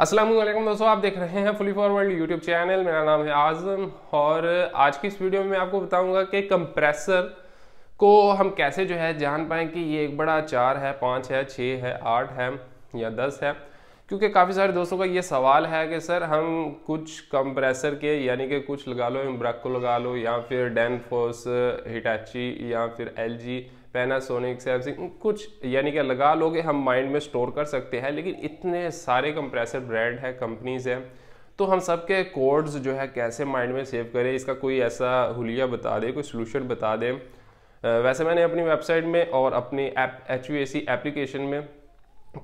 असलम दोस्तों आप देख रहे हैं fully for world YouTube channel मेरा नाम है आज़म और आज की इस वीडियो में मैं आपको बताऊंगा कि कंप्रेसर को हम कैसे जो है जान पाएँ कि ये एक बड़ा चार है पाँच है छः है आठ है या दस है क्योंकि काफ़ी सारे दोस्तों का ये सवाल है कि सर हम कुछ कंप्रेसर के यानी कि कुछ लगा लो इम्ब्रक को लगा लो या फिर डेनफोस हिटाची या फिर एल पैनासोनिक सैमसंग कुछ यानी कि लगा लोगे हम माइंड में स्टोर कर सकते हैं लेकिन इतने सारे कंप्रेसर ब्रांड है कंपनीज हैं तो हम सब के कोड्स जो है कैसे माइंड में सेव करें इसका कोई ऐसा हुलिया बता दे कोई सोल्यूशन बता दें वैसे मैंने अपनी वेबसाइट में और अपनी एप एच एप्लीकेशन में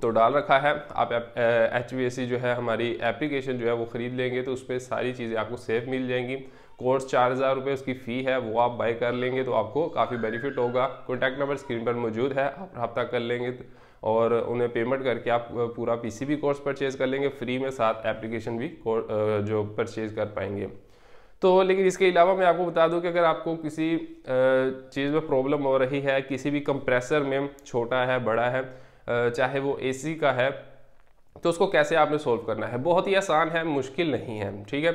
तो डाल रखा है आप एच जो है हमारी एप्लीकेशन जो है वो ख़रीद लेंगे तो उस पर सारी चीज़ें आपको सेफ मिल जाएंगी कोर्स चार हज़ार रुपये उसकी फ़ी है वो आप बाई कर लेंगे तो आपको काफ़ी बेनिफिट होगा कॉन्टैक्ट नंबर स्क्रीन पर मौजूद है आप रब्ता कर लेंगे तो और उन्हें पेमेंट करके आप पूरा पीसीबी कोर्स परचेज़ कर लेंगे फ्री में साथ एप्लीकेशन भी जो परचेज़ कर पाएंगे तो लेकिन इसके अलावा मैं आपको बता दूं कि अगर आपको किसी चीज़ में प्रॉब्लम हो रही है किसी भी कंप्रेसर में छोटा है बड़ा है चाहे वो एसी का है तो उसको कैसे आपने सोल्व करना है बहुत ही आसान है मुश्किल नहीं है ठीक है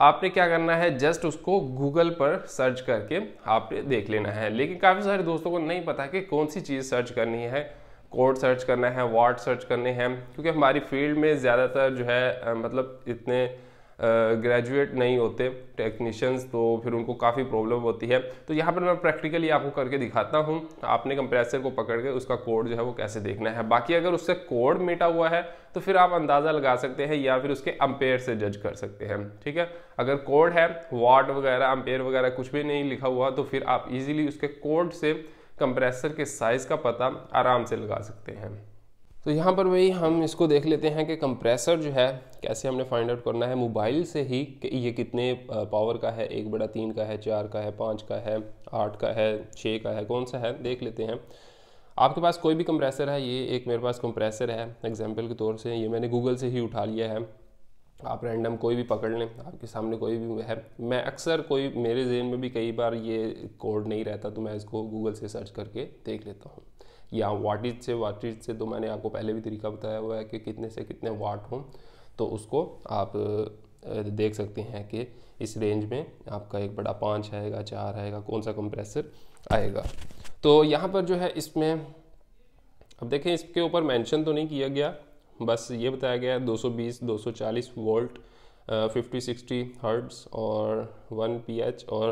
आपने क्या करना है जस्ट उसको गूगल पर सर्च करके आपने देख लेना है लेकिन काफ़ी सारे दोस्तों को नहीं पता कि कौन सी चीज़ सर्च करनी है कोड सर्च करना है वार्ड सर्च करने हैं क्योंकि हमारी फील्ड में ज़्यादातर जो है मतलब इतने ग्रेजुएट नहीं होते टेक्नीशियंस तो फिर उनको काफ़ी प्रॉब्लम होती है तो यहाँ पर मैं प्रैक्टिकली आपको करके दिखाता हूँ आपने कंप्रेसर को पकड़ के उसका कोड जो है वो कैसे देखना है बाकी अगर उससे कोड मिटा हुआ है तो फिर आप अंदाज़ा लगा सकते हैं या फिर उसके अम्पेयर से जज कर सकते हैं ठीक है अगर कोड है वाट वगैरह अम्पेयर वगैरह कुछ भी नहीं लिखा हुआ तो फिर आप ईजिली उसके कोड से कंप्रेसर के साइज़ का पता आराम से लगा सकते हैं तो यहाँ पर भाई हम इसको देख लेते हैं कि कंप्रेसर जो है कैसे हमने फाइंड आउट करना है मोबाइल से ही कि ये कितने पावर का है एक बड़ा तीन का है चार का है पाँच का है आठ का है छः का है कौन सा है देख लेते हैं आपके पास कोई भी कंप्रेसर है ये एक मेरे पास कंप्रेसर है एग्जाम्पल के तौर से ये मैंने गूगल से ही उठा लिया है आप रैंडम कोई भी पकड़ लें आपके सामने कोई भी है मैं अक्सर कोई मेरे जहन में भी कई बार ये कोड नहीं रहता तो मैं इसको गूगल से सर्च करके देख लेता हूँ या वाटिज से वाटिज से तो मैंने आपको पहले भी तरीका बताया हुआ है कि कितने से कितने वाट हों तो उसको आप देख सकते हैं कि इस रेंज में आपका एक बड़ा पाँच आएगा चार आएगा कौन सा कंप्रेसर आएगा तो यहाँ पर जो है इसमें अब देखें इसके ऊपर मेंशन तो नहीं किया गया बस ये बताया गया है 220 240 वोल्ट फिफ्टी सिक्सटी हर्ट्स और वन पी एच और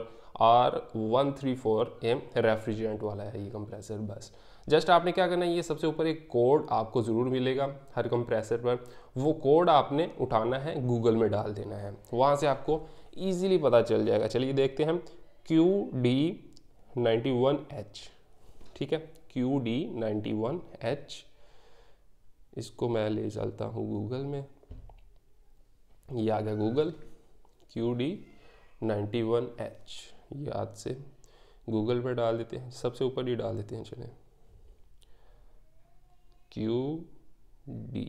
R one three four M refrigerant वाला है ये कंप्रेसर बस जस्ट आपने क्या करना है ये सबसे ऊपर एक कोड आपको ज़रूर मिलेगा हर कंप्रेसर पर वो कोड आपने उठाना है गूगल में डाल देना है वहाँ से आपको ईजिली पता चल जाएगा चलिए देखते हैं Q D ninety one H ठीक है Q D ninety one H इसको मैं ले चलता हूँ गूगल में ये आ गया Google Q D ninety one H से गूगल पर डाल देते हैं सबसे ऊपर ही डाल देते हैं चले Q D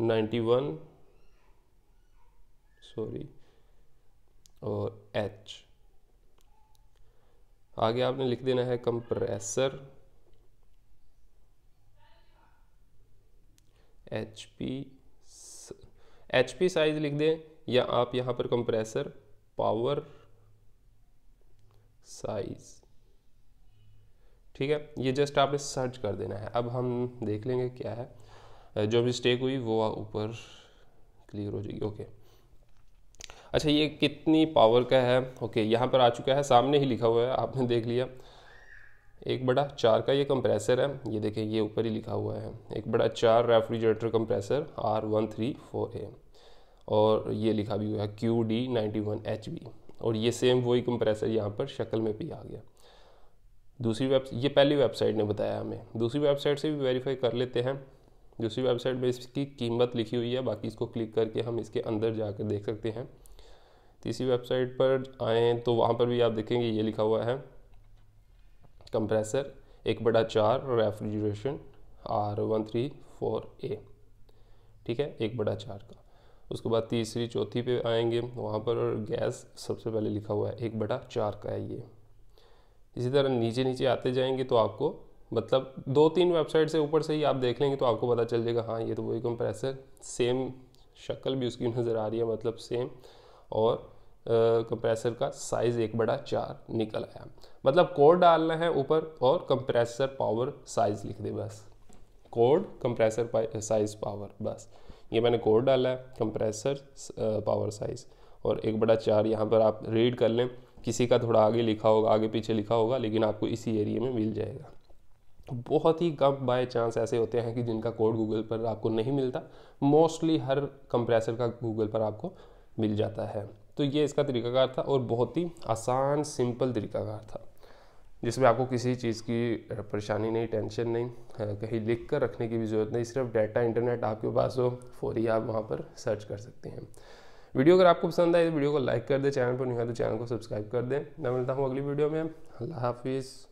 ninety one sorry और एच आगे आपने लिख देना है compressor H P H P size लिख दें या आप यहां पर कंप्रेसर पावर साइज़ ठीक है ये जस्ट आपने सर्च कर देना है अब हम देख लेंगे क्या है जो मिस्टेक हुई वो ऊपर क्लियर हो जाएगी ओके अच्छा ये कितनी पावर का है ओके यहाँ पर आ चुका है सामने ही लिखा हुआ है आपने देख लिया एक बड़ा चार का ये कंप्रेसर है ये देखें ये ऊपर ही लिखा हुआ है एक बड़ा चार refrigerator compressor R one three four A और ये लिखा भी हुआ है Q D ninety one H B और ये सेम वही कंप्रेसर यहाँ पर शक्ल में भी आ गया दूसरी वेब ये पहली वेबसाइट ने बताया हमें दूसरी वेबसाइट से भी वेरीफाई कर लेते हैं दूसरी वेबसाइट में इसकी कीमत लिखी हुई है बाकी इसको क्लिक करके हम इसके अंदर जाकर देख सकते हैं तीसरी वेबसाइट पर आए तो वहाँ पर भी आप देखेंगे ये लिखा हुआ है कंप्रेसर एक बड़ा चार refrigeration R one three four A ठीक है एक बड़ा चार का उसके बाद तीसरी चौथी पे आएंगे वहाँ पर गैस सबसे पहले लिखा हुआ है एक बड़ा चार का है ये इसी तरह नीचे नीचे आते जाएंगे तो आपको मतलब दो तीन वेबसाइट से ऊपर से ही आप देख लेंगे तो आपको पता चल जाएगा हाँ ये तो वही कंप्रेसर सेम शक्ल भी उसकी नज़र आ रही है मतलब सेम और कंप्रेसर का साइज़ एक बड़ा चार निकल आया मतलब कोड डालना है ऊपर और कंप्रेसर पावर साइज़ लिख दे बस कोड कंप्रेसर साइज़ पावर बस ये मैंने कोड डाला है कंप्रेसर पावर साइज़ और एक बड़ा चार यहाँ पर आप रीड कर लें किसी का थोड़ा आगे लिखा होगा आगे पीछे लिखा होगा लेकिन आपको इसी एरिए में मिल जाएगा बहुत ही कम बाय चांस ऐसे होते हैं कि जिनका कोड गूगल पर आपको नहीं मिलता मोस्टली हर कंप्रेसर का गूगल पर आपको मिल जाता है तो ये इसका तरीकाकार था और बहुत ही आसान सिंपल तरीकाकार था जिसमें आपको किसी चीज़ की परेशानी नहीं टेंशन नहीं कहीं लिख कर रखने की भी ज़रूरत नहीं सिर्फ डाटा इंटरनेट आपके पास हो फौरी आप वहाँ पर सर्च कर सकते हैं वीडियो अगर आपको पसंद आए तो वीडियो को लाइक कर दें चैनल पर नहीं है तो चैनल को सब्सक्राइब कर दें मैं मिलता हूँ अगली वीडियो में अल्लाह हाफिज़